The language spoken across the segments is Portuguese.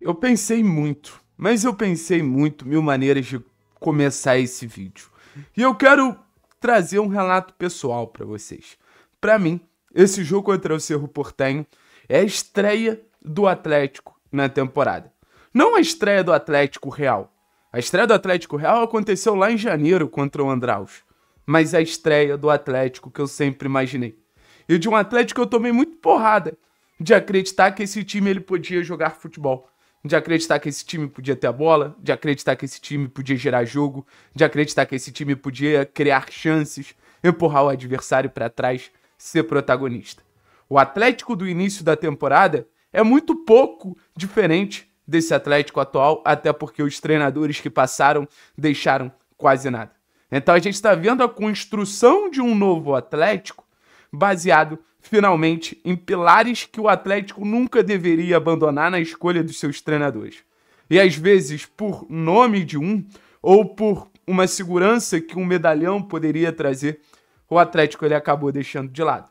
Eu pensei muito, mas eu pensei muito mil maneiras de começar esse vídeo. E eu quero trazer um relato pessoal para vocês. Para mim, esse jogo contra o Cerro Portenho é a estreia do Atlético na temporada. Não a estreia do Atlético Real. A estreia do Atlético Real aconteceu lá em janeiro contra o Andraus. Mas a estreia do Atlético que eu sempre imaginei. E de um Atlético eu tomei muito porrada de acreditar que esse time ele podia jogar futebol de acreditar que esse time podia ter a bola, de acreditar que esse time podia gerar jogo, de acreditar que esse time podia criar chances, empurrar o adversário para trás, ser protagonista. O Atlético do início da temporada é muito pouco diferente desse Atlético atual, até porque os treinadores que passaram deixaram quase nada. Então a gente está vendo a construção de um novo Atlético baseado finalmente em pilares que o Atlético nunca deveria abandonar na escolha dos seus treinadores. E às vezes, por nome de um ou por uma segurança que um medalhão poderia trazer, o Atlético ele acabou deixando de lado.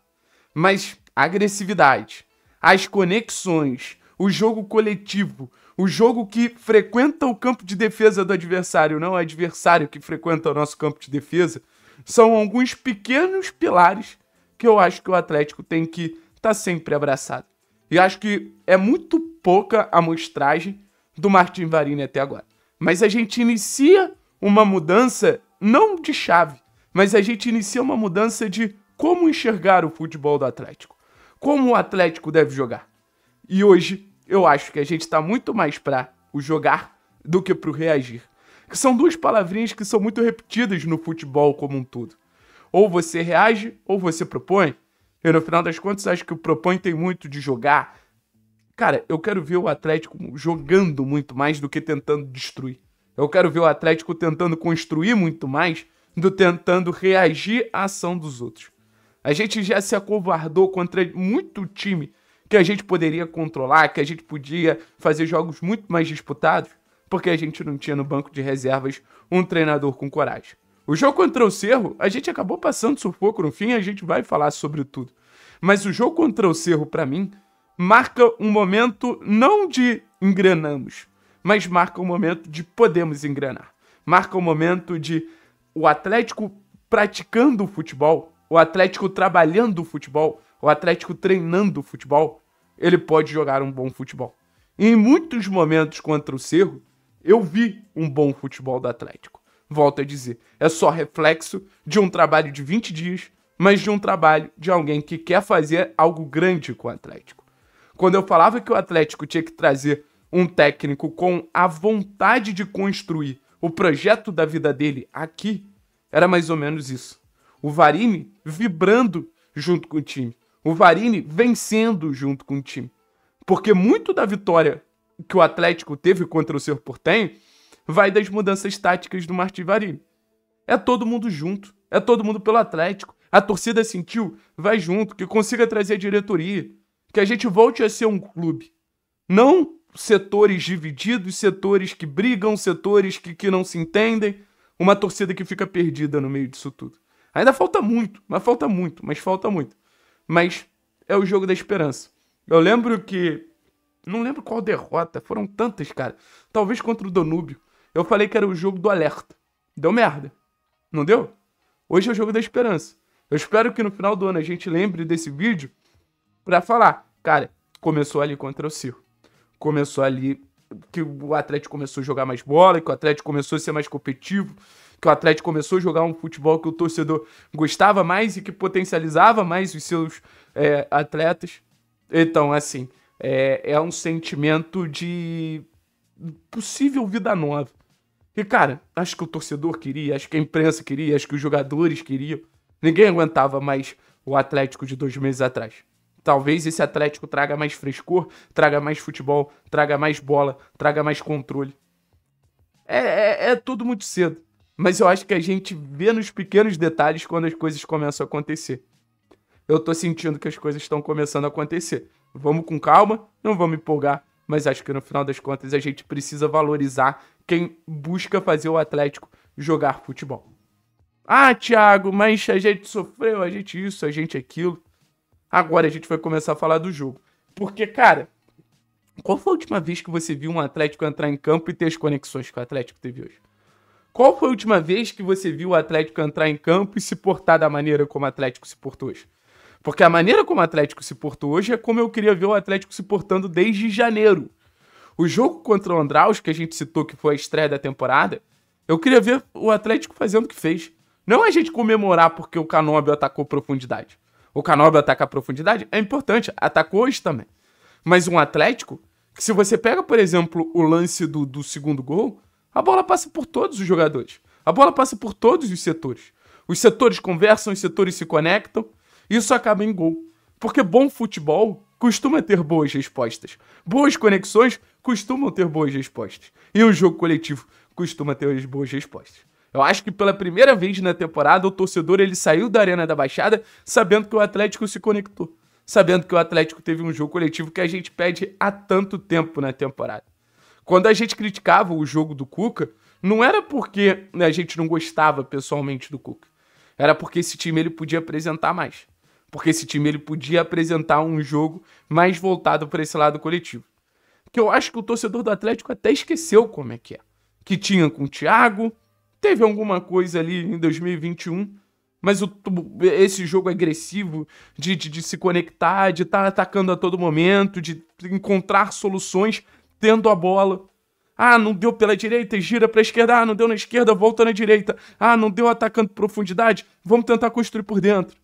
Mas a agressividade, as conexões, o jogo coletivo, o jogo que frequenta o campo de defesa do adversário, não o adversário que frequenta o nosso campo de defesa, são alguns pequenos pilares que eu acho que o Atlético tem que estar tá sempre abraçado. E acho que é muito pouca a amostragem do Martin Varini até agora. Mas a gente inicia uma mudança, não de chave, mas a gente inicia uma mudança de como enxergar o futebol do Atlético. Como o Atlético deve jogar. E hoje, eu acho que a gente está muito mais para o jogar do que para o reagir. Que são duas palavrinhas que são muito repetidas no futebol como um todo. Ou você reage ou você propõe. Eu, no final das contas, acho que o propõe tem muito de jogar. Cara, eu quero ver o Atlético jogando muito mais do que tentando destruir. Eu quero ver o Atlético tentando construir muito mais do tentando reagir à ação dos outros. A gente já se acovardou contra muito time que a gente poderia controlar, que a gente podia fazer jogos muito mais disputados, porque a gente não tinha no banco de reservas um treinador com coragem. O jogo contra o Cerro, a gente acabou passando sufoco no fim, a gente vai falar sobre tudo. Mas o jogo contra o Cerro, para mim, marca um momento não de engrenamos, mas marca um momento de podemos engrenar. Marca um momento de o Atlético praticando o futebol, o Atlético trabalhando o futebol, o Atlético treinando o futebol, ele pode jogar um bom futebol. E em muitos momentos contra o Cerro, eu vi um bom futebol do Atlético volto a dizer, é só reflexo de um trabalho de 20 dias, mas de um trabalho de alguém que quer fazer algo grande com o Atlético. Quando eu falava que o Atlético tinha que trazer um técnico com a vontade de construir o projeto da vida dele aqui, era mais ou menos isso. O Varini vibrando junto com o time. O Varini vencendo junto com o time. Porque muito da vitória que o Atlético teve contra o seu Portenho vai das mudanças táticas do Martim Varini. É todo mundo junto, é todo mundo pelo Atlético. A torcida sentiu, vai junto, que consiga trazer diretoria, que a gente volte a ser um clube. Não setores divididos, setores que brigam, setores que, que não se entendem, uma torcida que fica perdida no meio disso tudo. Ainda falta muito, mas falta muito, mas falta muito. Mas é o jogo da esperança. Eu lembro que. Não lembro qual derrota, foram tantas, cara. Talvez contra o Danúbio. Eu falei que era o jogo do alerta. Deu merda. Não deu? Hoje é o jogo da esperança. Eu espero que no final do ano a gente lembre desse vídeo para falar, cara, começou ali contra o Ciro. Começou ali que o Atlético começou a jogar mais bola, que o Atlético começou a ser mais competitivo, que o Atlético começou a jogar um futebol que o torcedor gostava mais e que potencializava mais os seus é, atletas. Então, assim, é, é um sentimento de possível vida nova. E, cara, acho que o torcedor queria, acho que a imprensa queria, acho que os jogadores queriam. Ninguém aguentava mais o Atlético de dois meses atrás. Talvez esse Atlético traga mais frescor, traga mais futebol, traga mais bola, traga mais controle. É, é, é tudo muito cedo. Mas eu acho que a gente vê nos pequenos detalhes quando as coisas começam a acontecer. Eu tô sentindo que as coisas estão começando a acontecer. Vamos com calma, não vamos empolgar, mas acho que no final das contas a gente precisa valorizar quem busca fazer o Atlético jogar futebol. Ah, Thiago, mas a gente sofreu, a gente isso, a gente aquilo. Agora a gente vai começar a falar do jogo. Porque, cara, qual foi a última vez que você viu um Atlético entrar em campo e ter as conexões que o Atlético teve hoje? Qual foi a última vez que você viu o Atlético entrar em campo e se portar da maneira como o Atlético se portou hoje? Porque a maneira como o Atlético se portou hoje é como eu queria ver o Atlético se portando desde janeiro. O jogo contra o Andraus, que a gente citou que foi a estreia da temporada, eu queria ver o Atlético fazendo o que fez. Não a gente comemorar porque o Canóbio atacou profundidade. O ataca a profundidade é importante, atacou hoje também. Mas um Atlético, que se você pega, por exemplo, o lance do, do segundo gol, a bola passa por todos os jogadores. A bola passa por todos os setores. Os setores conversam, os setores se conectam. Isso acaba em gol. Porque bom futebol costuma ter boas respostas. Boas conexões costumam ter boas respostas. E o jogo coletivo costuma ter as boas respostas. Eu acho que pela primeira vez na temporada o torcedor ele saiu da Arena da Baixada sabendo que o Atlético se conectou, sabendo que o Atlético teve um jogo coletivo que a gente pede há tanto tempo na temporada. Quando a gente criticava o jogo do Cuca, não era porque né, a gente não gostava pessoalmente do Cuca, era porque esse time ele podia apresentar mais porque esse time ele podia apresentar um jogo mais voltado para esse lado coletivo. Que eu acho que o torcedor do Atlético até esqueceu como é que é. Que tinha com o Thiago, teve alguma coisa ali em 2021, mas o, esse jogo agressivo de, de, de se conectar, de estar tá atacando a todo momento, de encontrar soluções tendo a bola. Ah, não deu pela direita, gira para a esquerda. Ah, não deu na esquerda, volta na direita. Ah, não deu atacando profundidade, vamos tentar construir por dentro.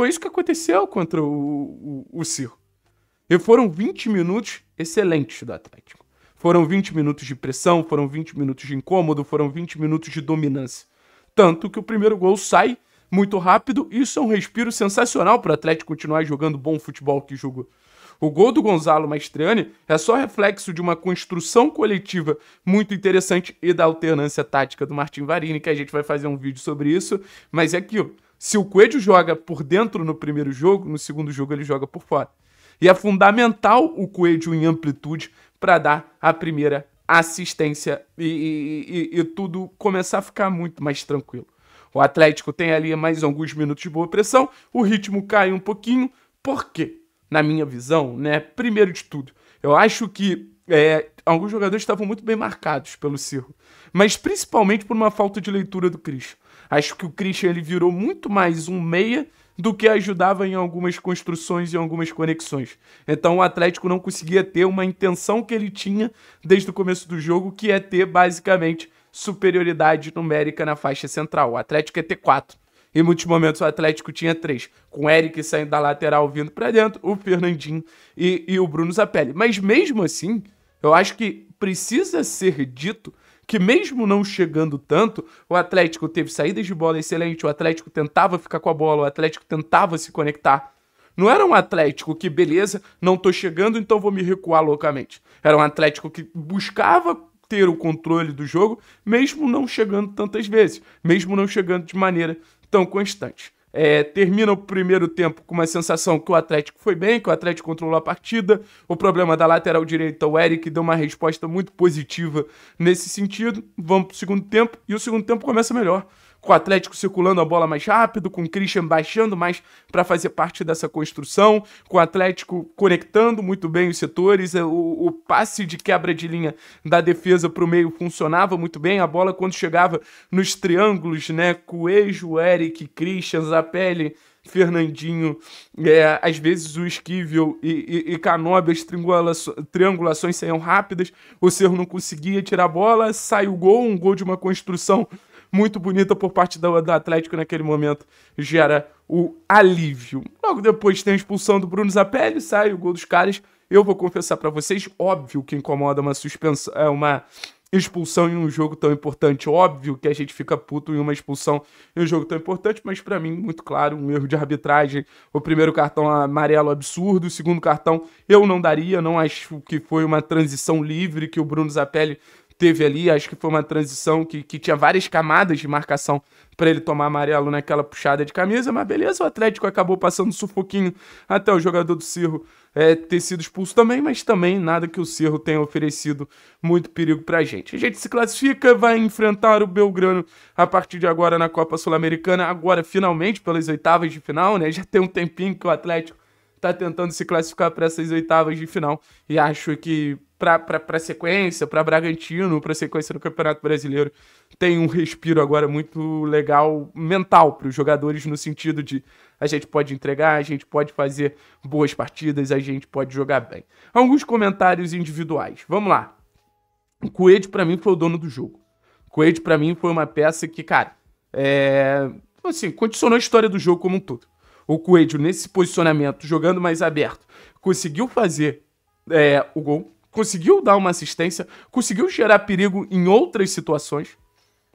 Foi isso que aconteceu contra o, o, o Ciro. E foram 20 minutos excelentes do Atlético. Foram 20 minutos de pressão, foram 20 minutos de incômodo, foram 20 minutos de dominância. Tanto que o primeiro gol sai muito rápido, e isso é um respiro sensacional para o Atlético continuar jogando bom futebol que jogou. O gol do Gonzalo Maestriani é só reflexo de uma construção coletiva muito interessante e da alternância tática do Martin Varini, que a gente vai fazer um vídeo sobre isso. Mas é aquilo, se o Coelho joga por dentro no primeiro jogo, no segundo jogo ele joga por fora. E é fundamental o Coelho em amplitude para dar a primeira assistência e, e, e, e, tudo começar a ficar muito mais tranquilo. O Atlético tem ali mais alguns minutos de boa pressão, o ritmo cai um pouquinho. Por quê? Na minha visão, né? Primeiro de tudo, eu acho que é, alguns jogadores estavam muito bem marcados pelo Cirro, mas principalmente por uma falta de leitura do Cris. Acho que o Christian ele virou muito mais um meia do que ajudava em algumas construções e algumas conexões. Então o Atlético não conseguia ter uma intenção que ele tinha desde o começo do jogo, que é ter basicamente superioridade numérica na faixa central. O Atlético é ter quatro. Em muitos momentos o Atlético tinha três, com o Eric saindo da lateral vindo para dentro, o Fernandinho e, e o Bruno Zapelli. Mas mesmo assim, eu acho que precisa ser dito que mesmo não chegando tanto, o Atlético teve saídas de bola excelente, o Atlético tentava ficar com a bola, o Atlético tentava se conectar. Não era um Atlético que, beleza, não tô chegando, então vou me recuar loucamente. Era um Atlético que buscava ter o controle do jogo, mesmo não chegando tantas vezes, mesmo não chegando de maneira tão constante. É, termina o primeiro tempo com uma sensação que o Atlético foi bem, que o Atlético controlou a partida. O problema da lateral direita, o Eric, deu uma resposta muito positiva nesse sentido. Vamos para o segundo tempo e o segundo tempo começa melhor com o Atlético circulando a bola mais rápido, com o Christian baixando mais para fazer parte dessa construção, com o Atlético conectando muito bem os setores, é, o, o passe de quebra de linha da defesa para o meio funcionava muito bem, a bola quando chegava nos triângulos, né, Coelho, Eric, Christian, Zapelli, Fernandinho, é, às vezes o Esquivel e, e, e Canobi, as triangulações saiam rápidas, o Cerro não conseguia tirar a bola, sai o gol, um gol de uma construção muito bonita por parte do, do Atlético naquele momento gera o alívio. Logo depois tem a expulsão do Bruno Zapelli, sai o gol dos caras. Eu vou confessar para vocês, óbvio que incomoda uma suspensão, é uma expulsão em um jogo tão importante. Óbvio que a gente fica puto em uma expulsão em um jogo tão importante, mas para mim, muito claro, um erro de arbitragem. O primeiro cartão amarelo absurdo, o segundo cartão eu não daria, não acho que foi uma transição livre que o Bruno Zapelli teve ali, acho que foi uma transição que, que tinha várias camadas de marcação para ele tomar amarelo naquela puxada de camisa, mas beleza, o Atlético acabou passando sufoquinho até o jogador do Cirro é, ter sido expulso também, mas também nada que o Cirro tenha oferecido muito perigo para a gente. A gente se classifica, vai enfrentar o Belgrano a partir de agora na Copa Sul-Americana, agora finalmente pelas oitavas de final, né? Já tem um tempinho que o Atlético está tentando se classificar para essas oitavas de final e acho que para a sequência, para Bragantino, para a sequência do Campeonato Brasileiro, tem um respiro agora muito legal mental para os jogadores no sentido de a gente pode entregar, a gente pode fazer boas partidas, a gente pode jogar bem. Alguns comentários individuais. Vamos lá. O Coelho para mim foi o dono do jogo. O Coelho para mim foi uma peça que, cara, é... assim, condicionou a história do jogo como um todo. O Coelho nesse posicionamento, jogando mais aberto, conseguiu fazer é, o gol conseguiu dar uma assistência, conseguiu gerar perigo em outras situações.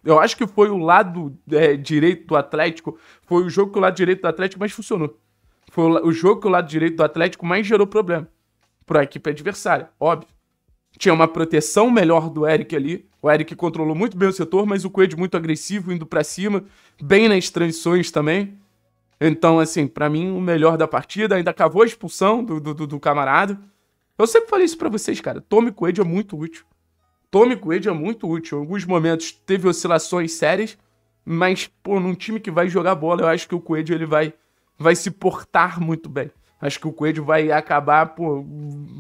Eu acho que foi o lado é, direito do Atlético, foi o jogo que o lado direito do Atlético mais funcionou. Foi o, o jogo que o lado direito do Atlético mais gerou problema para a equipe adversária, óbvio. Tinha uma proteção melhor do Eric ali. O Eric controlou muito bem o setor, mas o Coelho muito agressivo, indo para cima, bem nas transições também. Então, assim, para mim, o melhor da partida. Ainda acabou a expulsão do, do, do camarada. Eu sempre falei isso para vocês, cara. Tome Coelho é muito útil. Tome Coelho é muito útil. Em alguns momentos teve oscilações sérias, mas, pô, num time que vai jogar bola, eu acho que o Coelho ele vai, vai se portar muito bem. Acho que o Coelho vai acabar pô,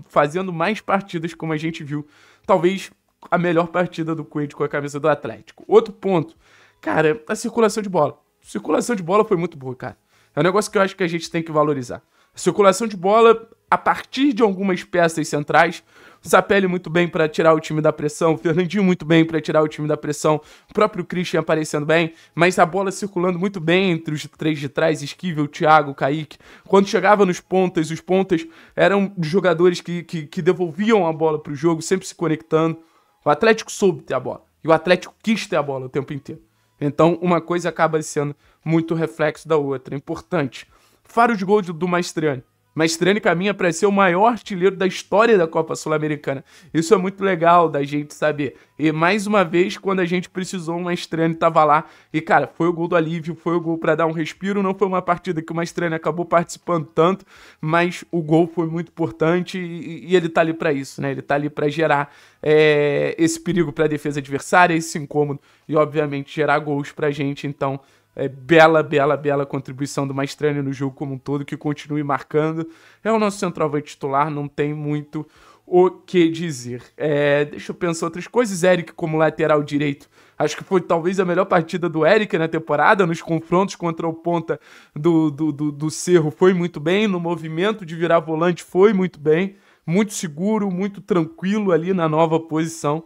fazendo mais partidas, como a gente viu. Talvez a melhor partida do Coelho com a cabeça do Atlético. Outro ponto, cara, a circulação de bola. A circulação de bola foi muito boa, cara. É um negócio que eu acho que a gente tem que valorizar. A circulação de bola a partir de algumas peças centrais. Sapelli muito bem para tirar o time da pressão, Fernandinho muito bem para tirar o time da pressão, o próprio Christian aparecendo bem, mas a bola circulando muito bem entre os três de trás, Esquivel, Thiago, Kaique. Quando chegava nos pontas, os pontas eram jogadores que, que, que devolviam a bola para o jogo, sempre se conectando. O Atlético soube ter a bola, e o Atlético quis ter a bola o tempo inteiro. Então, uma coisa acaba sendo muito reflexo da outra, é importante. Faro de gol do, do Maestriani. Mastrani caminha para ser o maior artilheiro da história da Copa Sul-Americana. Isso é muito legal da gente saber. E mais uma vez, quando a gente precisou, o Mastrani estava lá. E, cara, foi o gol do alívio, foi o gol para dar um respiro. Não foi uma partida que o Mastrani acabou participando tanto, mas o gol foi muito importante e, e ele tá ali para isso, né? Ele tá ali para gerar é, esse perigo para a defesa adversária, esse incômodo e, obviamente, gerar gols para a gente. Então, é, bela, bela, bela contribuição do Maestrani no jogo como um todo, que continue marcando. É o nosso centroavante titular, não tem muito o que dizer. É, deixa eu pensar outras coisas. Eric como lateral direito. Acho que foi talvez a melhor partida do Eric na temporada, nos confrontos contra o ponta do, do, do, do Cerro foi muito bem, no movimento de virar volante foi muito bem, muito seguro, muito tranquilo ali na nova posição.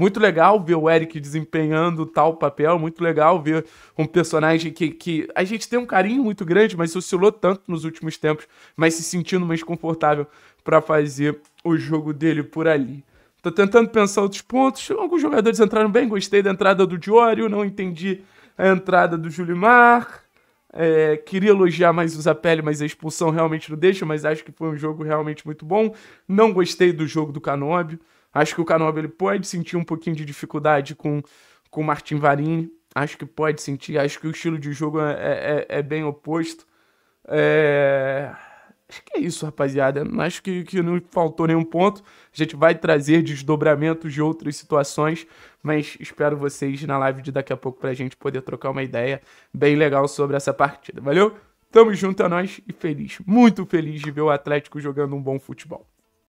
Muito legal ver o Eric desempenhando tal papel, muito legal ver um personagem que, que a gente tem um carinho muito grande, mas oscilou tanto nos últimos tempos, mas se sentindo mais confortável para fazer o jogo dele por ali. Tô tentando pensar outros pontos. Alguns jogadores entraram bem, gostei da entrada do Diório, não entendi a entrada do Julimar. É, queria elogiar mais o Zapelli, mas a expulsão realmente não deixa, mas acho que foi um jogo realmente muito bom. Não gostei do jogo do Canobio Acho que o Canoba ele pode sentir um pouquinho de dificuldade com com o Martin Varini. Acho que pode sentir. Acho que o estilo de jogo é, é, é, é bem oposto. É... Acho que é isso, rapaziada. Acho que, que não faltou nenhum ponto. A gente vai trazer desdobramentos de outras situações, mas espero vocês na live de daqui a pouco pra gente poder trocar uma ideia bem legal sobre essa partida. Valeu? Tamo junto a é nós e feliz, muito feliz de ver o Atlético jogando um bom futebol.